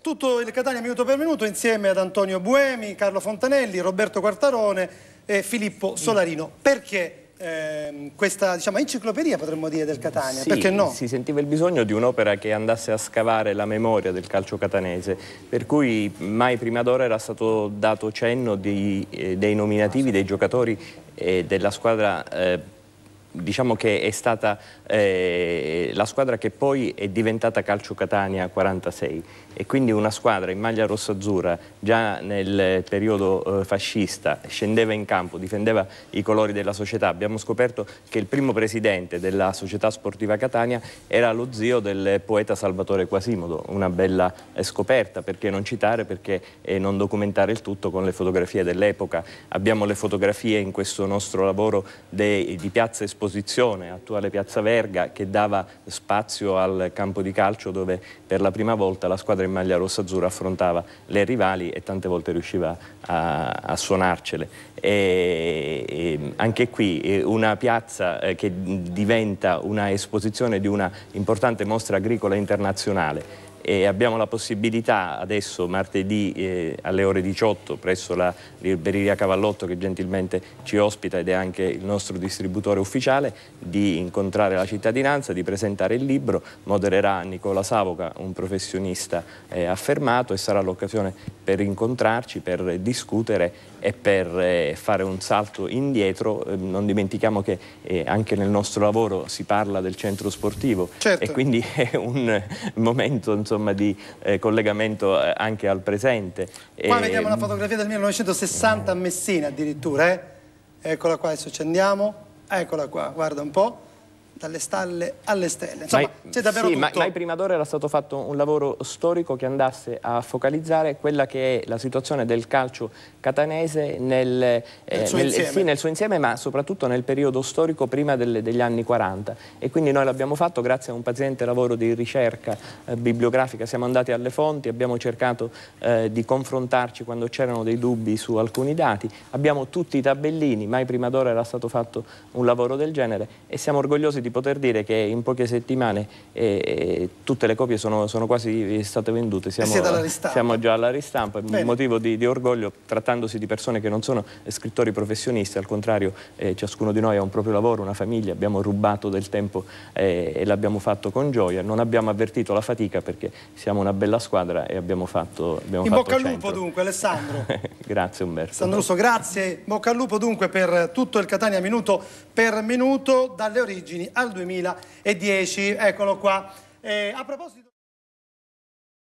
Tutto il Catania minuto per minuto insieme ad Antonio Buemi, Carlo Fontanelli, Roberto Quartarone e Filippo mm. Solarino. Perché eh, questa diciamo, enciclopedia potremmo dire del Catania, sì, perché no? Si sentiva il bisogno di un'opera che andasse a scavare la memoria del calcio catanese, per cui mai prima d'ora era stato dato cenno di, eh, dei nominativi dei giocatori eh, della squadra eh, diciamo che è stata eh, la squadra che poi è diventata Calcio Catania 46 e quindi una squadra in maglia rossa-azzurra già nel periodo eh, fascista scendeva in campo, difendeva i colori della società. Abbiamo scoperto che il primo presidente della società sportiva Catania era lo zio del poeta Salvatore Quasimodo, una bella eh, scoperta, perché non citare, perché eh, non documentare il tutto con le fotografie dell'epoca. Abbiamo le fotografie in questo nostro lavoro dei, di piazze sportive esposizione, attuale Piazza Verga, che dava spazio al campo di calcio dove per la prima volta la squadra in maglia rossa-azzurra affrontava le rivali e tante volte riusciva a, a suonarcele. E, e anche qui una piazza eh, che diventa una esposizione di una importante mostra agricola internazionale e abbiamo la possibilità adesso martedì eh, alle ore 18 presso la libreria Cavallotto che gentilmente ci ospita ed è anche il nostro distributore ufficiale di incontrare la cittadinanza, di presentare il libro, modererà Nicola Savoca, un professionista eh, affermato e sarà l'occasione per incontrarci, per discutere e per eh, fare un salto indietro, eh, non dimentichiamo che eh, anche nel nostro lavoro si parla del centro sportivo certo. e quindi è un momento insomma, insomma, di eh, collegamento eh, anche al presente. Qua e... vediamo una fotografia del 1960 a Messina addirittura, eh? eccola qua, adesso accendiamo, eccola qua, guarda un po' dalle stalle alle stelle. Insomma, c'è davvero sì, tutto. Ma, ma prima d'ora era stato fatto un lavoro storico che andasse a focalizzare quella che è la situazione del calcio catanese nel, eh, nel, suo, insieme. Sì, nel suo, insieme. ma soprattutto nel periodo storico prima del, degli anni 40. E quindi noi l'abbiamo fatto grazie a un paziente lavoro di ricerca eh, bibliografica. Siamo andati alle fonti, abbiamo cercato eh, di confrontarci quando c'erano dei dubbi su alcuni dati. Abbiamo tutti i tabellini, mai prima d'ora era stato fatto un lavoro del genere e siamo orgogliosi di poter dire che in poche settimane eh, eh tutte le copie sono, sono, quasi eh, state vendute. Siamo, siamo già alla ristampa, Bene. un motivo di, di, orgoglio trattandosi di persone che non sono scrittori professionisti, al contrario eh, ciascuno di noi ha un proprio lavoro, una famiglia, abbiamo rubato del tempo eh, e l'abbiamo fatto con gioia, non abbiamo avvertito la fatica perché siamo una bella squadra e abbiamo fatto... Abbiamo in fatto bocca al lupo dunque Alessandro. grazie Umberto. Sandro Russo, grazie, bocca al lupo dunque per tutto il Catania minuto per minuto dalle origini al 2010. Eccolo qua. Eh, a proposito...